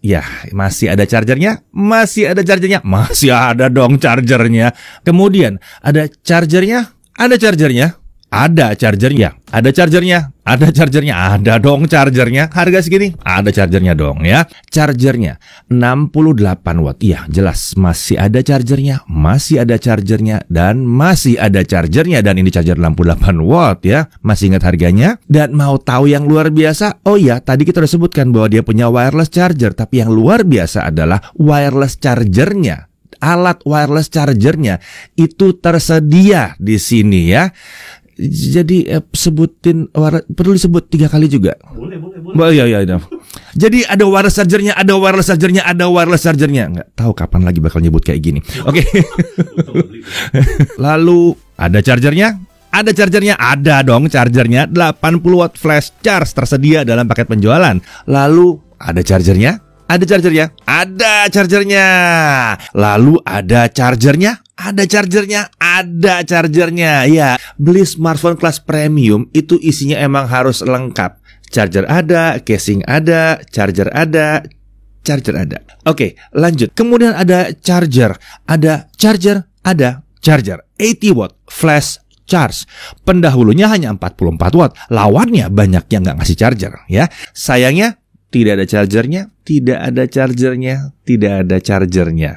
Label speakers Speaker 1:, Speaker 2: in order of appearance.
Speaker 1: Ya, masih ada chargernya, masih ada chargernya, masih ada dong chargernya. Kemudian ada chargernya, ada chargernya, ada chargernya, ya. ada chargernya, ada chargernya, ada dong chargernya. Harga segini, ada chargernya dong ya. Chargernya 68 watt. Iya, jelas masih ada chargernya, masih ada chargernya dan masih ada chargernya dan ini charger 68 watt ya. Masih ingat harganya? Dan mau tahu yang luar biasa? Oh iya, tadi kita udah sebutkan bahwa dia punya wireless charger, tapi yang luar biasa adalah wireless chargernya alat wireless chargernya itu tersedia di sini ya jadi eh, sebutin waras, perlu disebut tiga kali juga. Boleh, boleh, boleh. Oh iya, ya, ya. Jadi ada wireless chargernya, ada wireless chargernya, ada wireless chargernya. Nggak tahu kapan lagi bakal nyebut kayak gini. Iya. Oke. Okay. Iya, Lalu ada chargernya, ada chargernya, ada dong chargernya 80 watt flash charge tersedia dalam paket penjualan. Lalu ada chargernya, ada chargernya? Ada chargernya. Lalu ada chargernya? Ada chargernya, ada chargernya. Ya, beli smartphone kelas premium itu isinya emang harus lengkap. Charger ada, casing ada, charger ada, charger ada. Oke, lanjut. Kemudian ada charger, ada charger, ada charger. 80 watt flash charge. Pendahulunya hanya 44 watt. Lawannya banyak yang nggak ngasih charger ya. Sayangnya tidak ada chargernya, tidak ada chargernya, tidak ada chargernya.